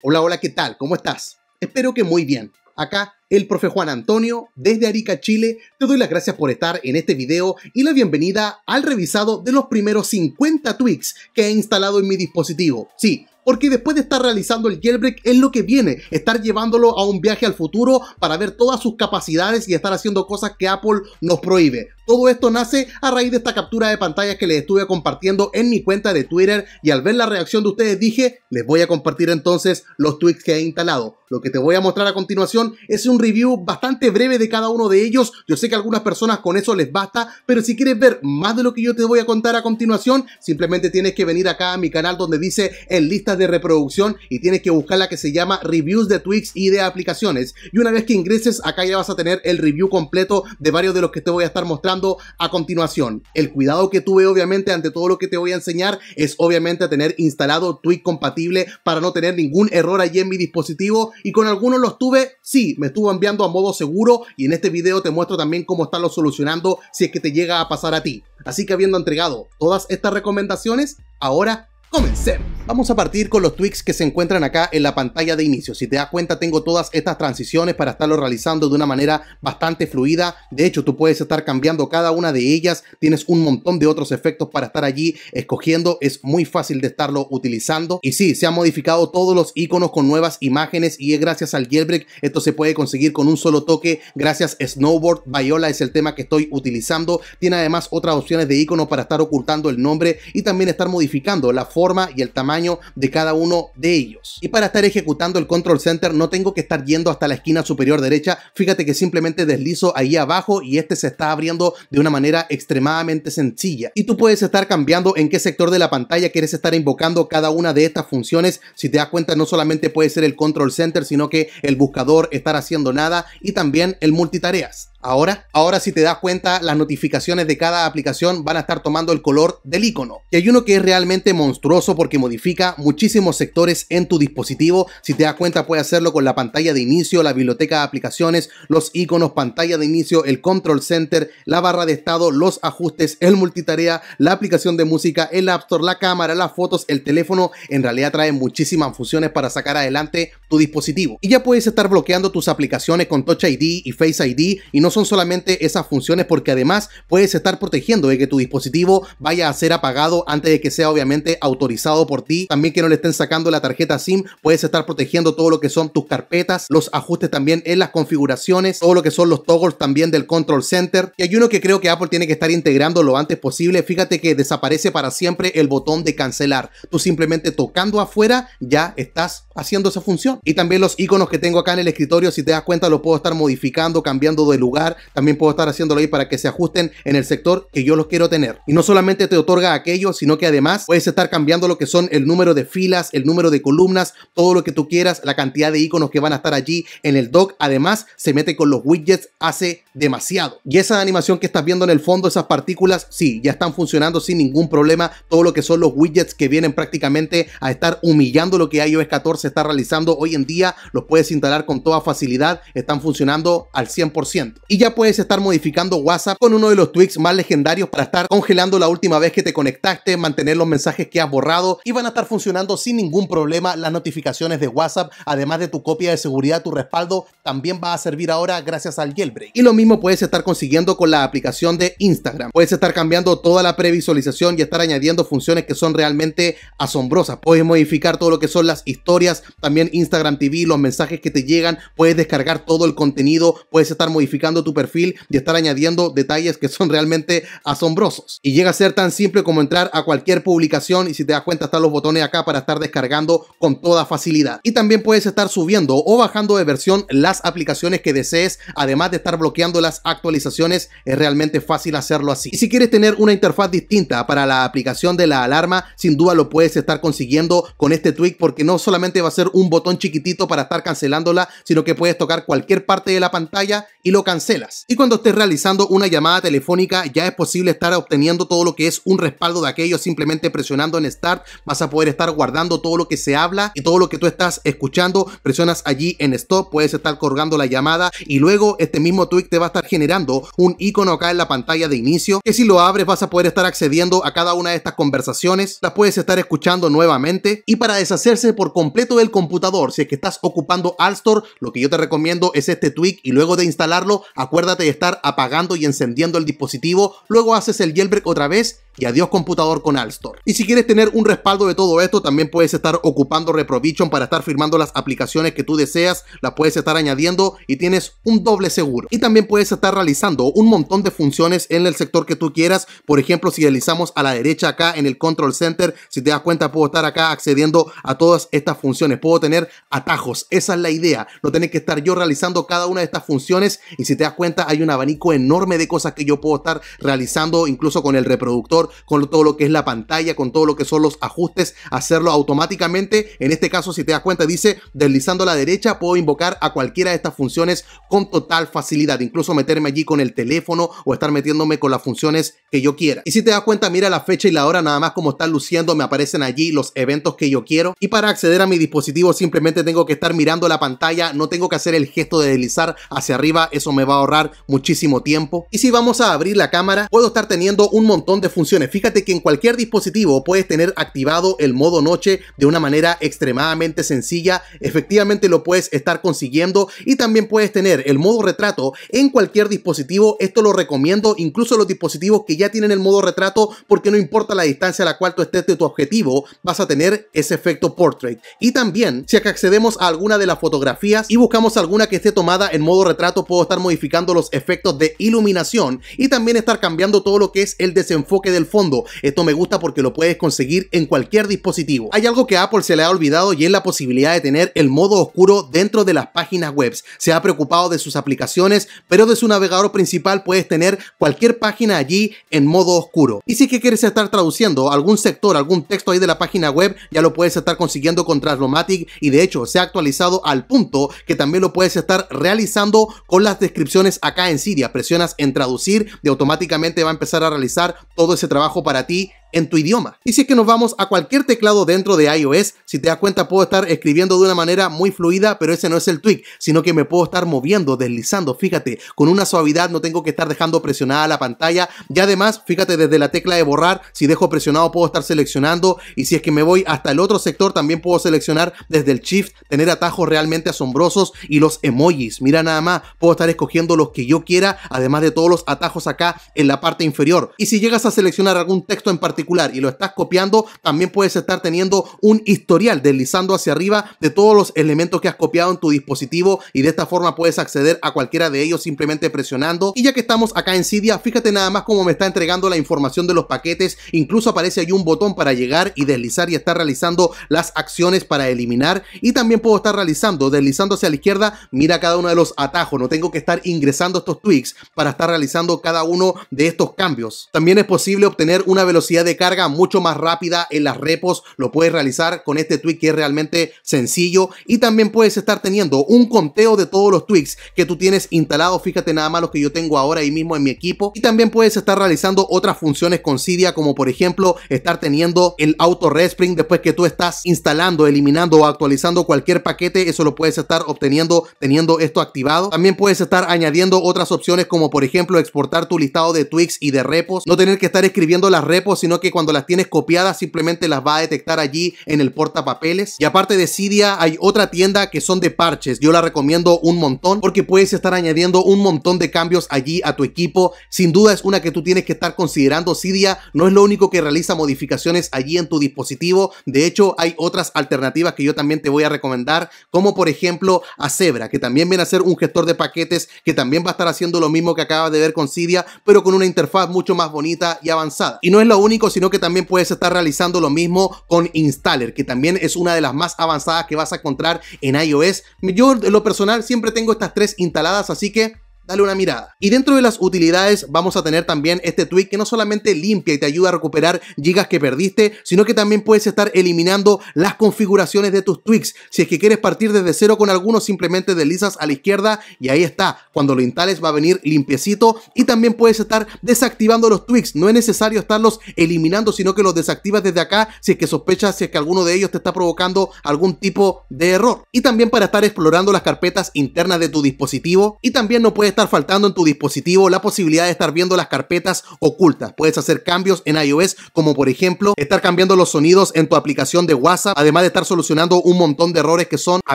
Hola, hola, ¿qué tal? ¿Cómo estás? Espero que muy bien. Acá el profe Juan Antonio, desde Arica, Chile, te doy las gracias por estar en este video y la bienvenida al revisado de los primeros 50 tweaks que he instalado en mi dispositivo. Sí, porque después de estar realizando el jailbreak es lo que viene, estar llevándolo a un viaje al futuro para ver todas sus capacidades y estar haciendo cosas que Apple nos prohíbe. Todo esto nace a raíz de esta captura de pantallas que les estuve compartiendo en mi cuenta de Twitter y al ver la reacción de ustedes dije, les voy a compartir entonces los tweets que he instalado. Lo que te voy a mostrar a continuación es un review bastante breve de cada uno de ellos. Yo sé que a algunas personas con eso les basta, pero si quieres ver más de lo que yo te voy a contar a continuación, simplemente tienes que venir acá a mi canal donde dice en listas de reproducción y tienes que buscar la que se llama reviews de tweets y de aplicaciones. Y una vez que ingreses acá ya vas a tener el review completo de varios de los que te voy a estar mostrando a continuación. El cuidado que tuve obviamente ante todo lo que te voy a enseñar es obviamente tener instalado Twit compatible para no tener ningún error allí en mi dispositivo y con algunos los tuve, sí, me estuvo enviando a modo seguro y en este video te muestro también cómo estarlo solucionando si es que te llega a pasar a ti. Así que habiendo entregado todas estas recomendaciones, ahora Comencemos. Vamos a partir con los tweaks que se encuentran acá en la pantalla de inicio. Si te das cuenta, tengo todas estas transiciones para estarlo realizando de una manera bastante fluida. De hecho, tú puedes estar cambiando cada una de ellas. Tienes un montón de otros efectos para estar allí escogiendo. Es muy fácil de estarlo utilizando. Y sí, se han modificado todos los iconos con nuevas imágenes y es gracias al jailbreak. Esto se puede conseguir con un solo toque. Gracias Snowboard. Viola es el tema que estoy utilizando. Tiene además otras opciones de icono para estar ocultando el nombre y también estar modificando la forma y el tamaño de cada uno de ellos. Y para estar ejecutando el control center no tengo que estar yendo hasta la esquina superior derecha, fíjate que simplemente deslizo ahí abajo y este se está abriendo de una manera extremadamente sencilla. Y tú puedes estar cambiando en qué sector de la pantalla quieres estar invocando cada una de estas funciones. Si te das cuenta no solamente puede ser el control center, sino que el buscador estar haciendo nada y también el multitareas. Ahora, ahora si te das cuenta, las notificaciones de cada aplicación van a estar tomando el color del icono. Y hay uno que es realmente monstruoso porque modifica muchísimos sectores en tu dispositivo. Si te das cuenta, puedes hacerlo con la pantalla de inicio, la biblioteca de aplicaciones, los iconos, pantalla de inicio, el control center, la barra de estado, los ajustes, el multitarea, la aplicación de música, el App Store, la cámara, las fotos, el teléfono. En realidad trae muchísimas funciones para sacar adelante tu dispositivo. Y ya puedes estar bloqueando tus aplicaciones con Touch ID y Face ID y no son solamente esas funciones porque además puedes estar protegiendo de que tu dispositivo vaya a ser apagado antes de que sea obviamente automático autorizado por ti, también que no le estén sacando la tarjeta SIM, puedes estar protegiendo todo lo que son tus carpetas, los ajustes también en las configuraciones, todo lo que son los toggles también del control center. Y hay uno que creo que Apple tiene que estar integrando lo antes posible, fíjate que desaparece para siempre el botón de cancelar. Tú simplemente tocando afuera ya estás haciendo esa función. Y también los iconos que tengo acá en el escritorio, si te das cuenta, lo puedo estar modificando, cambiando de lugar. También puedo estar haciéndolo ahí para que se ajusten en el sector que yo los quiero tener. Y no solamente te otorga aquello, sino que además puedes estar cambiando lo que son el número de filas, el número de columnas, todo lo que tú quieras, la cantidad de iconos que van a estar allí en el dock. Además, se mete con los widgets, hace demasiado. Y esa animación que estás viendo en el fondo, esas partículas, sí, ya están funcionando sin ningún problema. Todo lo que son los widgets que vienen prácticamente a estar humillando lo que iOS 14 está realizando hoy en día, los puedes instalar con toda facilidad, están funcionando al 100%. Y ya puedes estar modificando WhatsApp con uno de los tweaks más legendarios para estar congelando la última vez que te conectaste, mantener los mensajes que has borrado y van a estar funcionando sin ningún problema las notificaciones de WhatsApp, además de tu copia de seguridad, tu respaldo, también va a servir ahora gracias al jailbreak. Y lo mismo puedes estar consiguiendo con la aplicación de Instagram. Puedes estar cambiando toda la previsualización y estar añadiendo funciones que son realmente asombrosas. Puedes modificar todo lo que son las historias, también Instagram TV, los mensajes que te llegan, puedes descargar todo el contenido, puedes estar modificando tu perfil y estar añadiendo detalles que son realmente asombrosos. Y llega a ser tan simple como entrar a cualquier publicación y si te das cuenta están los botones acá para estar descargando con toda facilidad. Y también puedes estar subiendo o bajando de versión las aplicaciones que desees, además de estar bloqueando las actualizaciones, es realmente fácil hacerlo así. Y si quieres tener una interfaz distinta para la aplicación de la alarma, sin duda lo puedes estar consiguiendo con este tweak porque no solamente va a ser un botón chiquitito para estar cancelándola, sino que puedes tocar cualquier parte de la pantalla y lo cancelas. Y cuando estés realizando una llamada telefónica ya es posible estar obteniendo todo lo que es un respaldo de aquello simplemente presionando en Start, vas a poder estar guardando todo lo que se habla y todo lo que tú estás escuchando, presionas allí en Stop, puedes estar colgando la llamada y luego este mismo tweet te va a estar generando un icono acá en la pantalla de inicio, que si lo abres vas a poder estar accediendo a cada una de estas conversaciones, las puedes estar escuchando nuevamente y para deshacerse por completo del computador, si es que estás ocupando store lo que yo te recomiendo es este tweak y luego de instalarlo, acuérdate de estar apagando y encendiendo el dispositivo, luego haces el jailbreak otra vez y adiós computador con Alstor Y si quieres tener un respaldo de todo esto, también puedes estar ocupando Reprovision para estar firmando las aplicaciones que tú deseas, las puedes estar añadiendo y tienes un doble seguro. Y también puedes estar realizando un montón de funciones en el sector que tú quieras. Por ejemplo, si realizamos a la derecha acá en el Control Center, si te das cuenta puedo estar acá accediendo a todas estas funciones. Puedo tener atajos, esa es la idea. No tener que estar yo realizando cada una de estas funciones y si te das cuenta hay un abanico enorme de cosas que yo puedo estar realizando incluso con el reproductor con todo lo que es la pantalla, con todo lo que son los ajustes, hacerlo automáticamente. En este caso, si te das cuenta, dice deslizando a la derecha, puedo invocar a cualquiera de estas funciones con total facilidad, incluso meterme allí con el teléfono o estar metiéndome con las funciones que yo quiera. Y si te das cuenta, mira la fecha y la hora, nada más como están luciendo, me aparecen allí los eventos que yo quiero. Y para acceder a mi dispositivo, simplemente tengo que estar mirando la pantalla, no tengo que hacer el gesto de deslizar hacia arriba, eso me va a ahorrar muchísimo tiempo. Y si vamos a abrir la cámara, puedo estar teniendo un montón de funciones Fíjate que en cualquier dispositivo puedes tener activado el modo noche de una manera extremadamente sencilla. Efectivamente lo puedes estar consiguiendo y también puedes tener el modo retrato en cualquier dispositivo. Esto lo recomiendo incluso los dispositivos que ya tienen el modo retrato porque no importa la distancia a la cual tú estés de tu objetivo, vas a tener ese efecto portrait. Y también, si accedemos a alguna de las fotografías y buscamos alguna que esté tomada en modo retrato, puedo estar modificando los efectos de iluminación y también estar cambiando todo lo que es el desenfoque el fondo. Esto me gusta porque lo puedes conseguir en cualquier dispositivo. Hay algo que Apple se le ha olvidado y es la posibilidad de tener el modo oscuro dentro de las páginas web. Se ha preocupado de sus aplicaciones, pero de su navegador principal puedes tener cualquier página allí en modo oscuro. Y si es que quieres estar traduciendo algún sector, algún texto ahí de la página web, ya lo puedes estar consiguiendo con Translomatic y de hecho se ha actualizado al punto que también lo puedes estar realizando con las descripciones acá en Siria. Presionas en traducir y automáticamente va a empezar a realizar todo ese trabajo para ti en tu idioma. Y si es que nos vamos a cualquier teclado dentro de iOS, si te das cuenta puedo estar escribiendo de una manera muy fluida, pero ese no es el tweak, sino que me puedo estar moviendo, deslizando, fíjate, con una suavidad no tengo que estar dejando presionada la pantalla y además, fíjate desde la tecla de borrar, si dejo presionado puedo estar seleccionando y si es que me voy hasta el otro sector también puedo seleccionar desde el shift, tener atajos realmente asombrosos y los emojis, mira nada más, puedo estar escogiendo los que yo quiera, además de todos los atajos acá en la parte inferior. Y si llegas a seleccionar algún texto en particular, y lo estás copiando, también puedes estar teniendo un historial deslizando hacia arriba de todos los elementos que has copiado en tu dispositivo y de esta forma puedes acceder a cualquiera de ellos simplemente presionando. Y ya que estamos acá en Cydia, fíjate nada más cómo me está entregando la información de los paquetes, incluso aparece ahí un botón para llegar y deslizar y estar realizando las acciones para eliminar y también puedo estar realizando, deslizando hacia la izquierda, mira cada uno de los atajos, no tengo que estar ingresando estos tweaks para estar realizando cada uno de estos cambios. También es posible obtener una velocidad de carga mucho más rápida en las repos, lo puedes realizar con este tweak que es realmente sencillo y también puedes estar teniendo un conteo de todos los tweaks que tú tienes instalados, fíjate nada más los que yo tengo ahora ahí mismo en mi equipo y también puedes estar realizando otras funciones con Cydia como por ejemplo estar teniendo el auto respring después que tú estás instalando, eliminando o actualizando cualquier paquete, eso lo puedes estar obteniendo teniendo esto activado. También puedes estar añadiendo otras opciones como por ejemplo exportar tu listado de tweaks y de repos, no tener que estar escribiendo las repos sino que cuando las tienes copiadas simplemente las va a detectar allí en el portapapeles. Y aparte de Cydia hay otra tienda que son de parches. Yo la recomiendo un montón porque puedes estar añadiendo un montón de cambios allí a tu equipo. Sin duda es una que tú tienes que estar considerando. Cydia no es lo único que realiza modificaciones allí en tu dispositivo. De hecho, hay otras alternativas que yo también te voy a recomendar, como por ejemplo a Zebra, que también viene a ser un gestor de paquetes que también va a estar haciendo lo mismo que acabas de ver con Cydia, pero con una interfaz mucho más bonita y avanzada. Y no es lo único sino que también puedes estar realizando lo mismo con Installer, que también es una de las más avanzadas que vas a encontrar en iOS. Yo, lo personal, siempre tengo estas tres instaladas, así que dale una mirada. Y dentro de las utilidades vamos a tener también este tweak que no solamente limpia y te ayuda a recuperar gigas que perdiste, sino que también puedes estar eliminando las configuraciones de tus tweaks. Si es que quieres partir desde cero con algunos, simplemente deslizas a la izquierda y ahí está. Cuando lo instales va a venir limpiecito y también puedes estar desactivando los tweaks. No es necesario estarlos eliminando, sino que los desactivas desde acá si es que sospechas si es que alguno de ellos te está provocando algún tipo de error. Y también para estar explorando las carpetas internas de tu dispositivo y también no puedes estar faltando en tu dispositivo la posibilidad de estar viendo las carpetas ocultas. Puedes hacer cambios en iOS, como por ejemplo estar cambiando los sonidos en tu aplicación de WhatsApp, además de estar solucionando un montón de errores que son a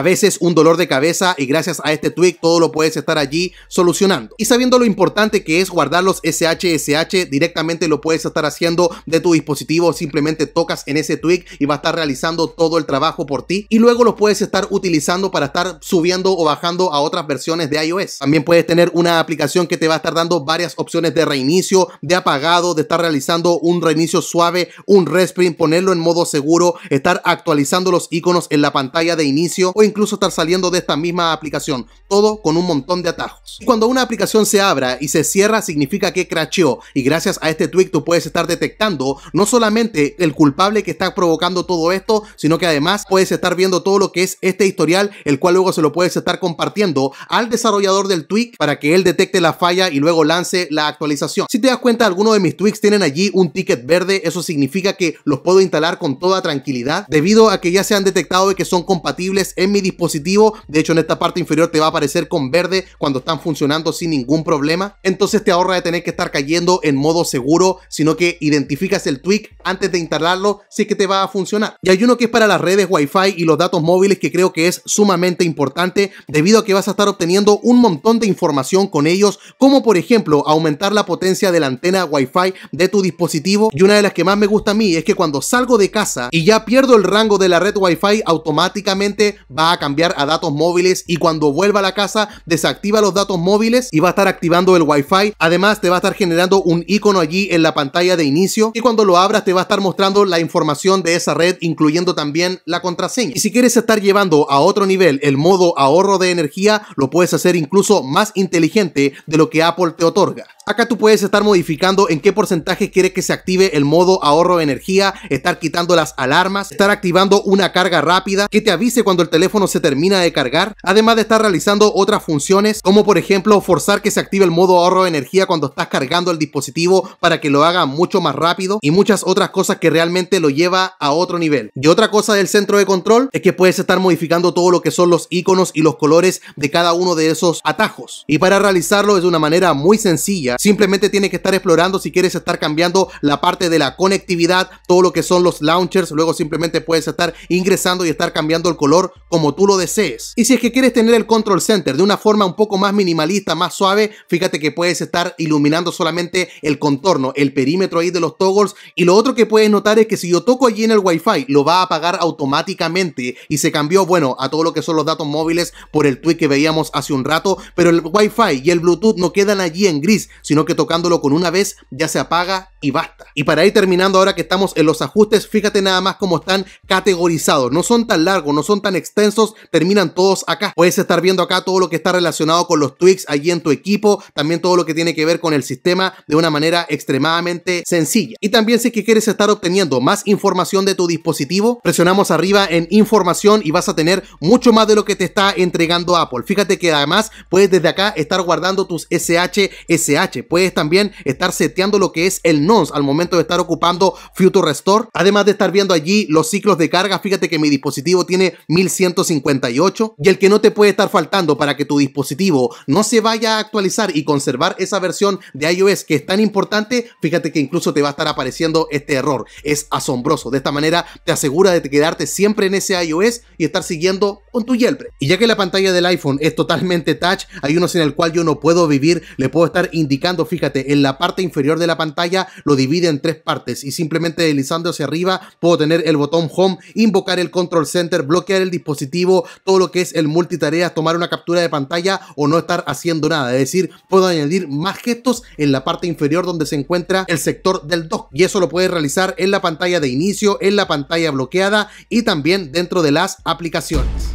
veces un dolor de cabeza y gracias a este tweak todo lo puedes estar allí solucionando. Y sabiendo lo importante que es guardar los SHSH, directamente lo puedes estar haciendo de tu dispositivo, simplemente tocas en ese tweak y va a estar realizando todo el trabajo por ti y luego lo puedes estar utilizando para estar subiendo o bajando a otras versiones de iOS. También puedes tener una aplicación que te va a estar dando varias opciones de reinicio, de apagado, de estar realizando un reinicio suave, un resprint, ponerlo en modo seguro, estar actualizando los iconos en la pantalla de inicio o incluso estar saliendo de esta misma aplicación. Todo con un montón de atajos. cuando una aplicación se abra y se cierra significa que cracheó y gracias a este tweak tú puedes estar detectando no solamente el culpable que está provocando todo esto, sino que además puedes estar viendo todo lo que es este historial, el cual luego se lo puedes estar compartiendo al desarrollador del tweak para que que él detecte la falla y luego lance la actualización. Si te das cuenta, algunos de mis tweaks tienen allí un ticket verde, eso significa que los puedo instalar con toda tranquilidad debido a que ya se han detectado y que son compatibles en mi dispositivo. De hecho, en esta parte inferior te va a aparecer con verde cuando están funcionando sin ningún problema. Entonces te ahorra de tener que estar cayendo en modo seguro, sino que identificas el tweak antes de instalarlo, es que te va a funcionar. Y hay uno que es para las redes Wi-Fi y los datos móviles que creo que es sumamente importante debido a que vas a estar obteniendo un montón de información con ellos, como por ejemplo aumentar la potencia de la antena Wi-Fi de tu dispositivo. Y una de las que más me gusta a mí es que cuando salgo de casa y ya pierdo el rango de la red Wi-Fi, automáticamente va a cambiar a datos móviles y cuando vuelva a la casa desactiva los datos móviles y va a estar activando el Wi-Fi. Además, te va a estar generando un icono allí en la pantalla de inicio y cuando lo abras te va a estar mostrando la información de esa red, incluyendo también la contraseña. Y si quieres estar llevando a otro nivel el modo ahorro de energía, lo puedes hacer incluso más interesante inteligente de lo que Apple te otorga. Acá tú puedes estar modificando en qué porcentaje quieres que se active el modo ahorro de energía, estar quitando las alarmas, estar activando una carga rápida que te avise cuando el teléfono se termina de cargar, además de estar realizando otras funciones como por ejemplo forzar que se active el modo ahorro de energía cuando estás cargando el dispositivo para que lo haga mucho más rápido y muchas otras cosas que realmente lo lleva a otro nivel. Y otra cosa del centro de control es que puedes estar modificando todo lo que son los iconos y los colores de cada uno de esos atajos para realizarlo es de una manera muy sencilla. Simplemente tienes que estar explorando si quieres estar cambiando la parte de la conectividad, todo lo que son los launchers. Luego simplemente puedes estar ingresando y estar cambiando el color como tú lo desees. Y si es que quieres tener el control center de una forma un poco más minimalista, más suave, fíjate que puedes estar iluminando solamente el contorno, el perímetro ahí de los toggles. Y lo otro que puedes notar es que si yo toco allí en el wifi, lo va a apagar automáticamente y se cambió, bueno, a todo lo que son los datos móviles por el tweet que veíamos hace un rato, pero el wifi y el Bluetooth no quedan allí en gris, sino que tocándolo con una vez ya se apaga y basta. Y para ir terminando ahora que estamos en los ajustes, fíjate nada más cómo están categorizados. No son tan largos, no son tan extensos, terminan todos acá. Puedes estar viendo acá todo lo que está relacionado con los tweaks allí en tu equipo, también todo lo que tiene que ver con el sistema de una manera extremadamente sencilla. Y también si que quieres estar obteniendo más información de tu dispositivo, presionamos arriba en información y vas a tener mucho más de lo que te está entregando Apple. Fíjate que además puedes desde acá estar guardando tus SHSH Puedes también estar seteando lo que es el nonce al momento de estar ocupando Future Restore. Además de estar viendo allí los ciclos de carga, fíjate que mi dispositivo tiene 1158 y el que no te puede estar faltando para que tu dispositivo no se vaya a actualizar y conservar esa versión de iOS que es tan importante, fíjate que incluso te va a estar apareciendo este error. Es asombroso. De esta manera te asegura de quedarte siempre en ese iOS y estar siguiendo con tu Yelp. Y ya que la pantalla del iPhone es totalmente touch, hay unos en el cual yo no puedo vivir, le puedo estar indicando, fíjate, en la parte inferior de la pantalla lo divide en tres partes y simplemente deslizando hacia arriba puedo tener el botón home, invocar el control center, bloquear el dispositivo, todo lo que es el multitarea, tomar una captura de pantalla o no estar haciendo nada. Es decir, puedo añadir más gestos en la parte inferior donde se encuentra el sector del dock y eso lo puedes realizar en la pantalla de inicio, en la pantalla bloqueada y también dentro de las aplicaciones.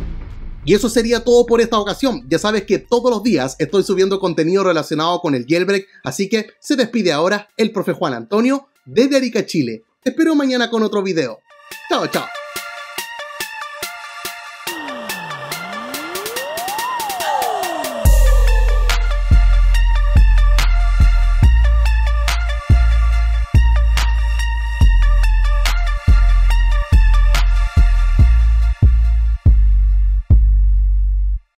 Y eso sería todo por esta ocasión. Ya sabes que todos los días estoy subiendo contenido relacionado con el jailbreak, así que se despide ahora el profe Juan Antonio desde Arica, Chile. Te espero mañana con otro video. Chao, chao.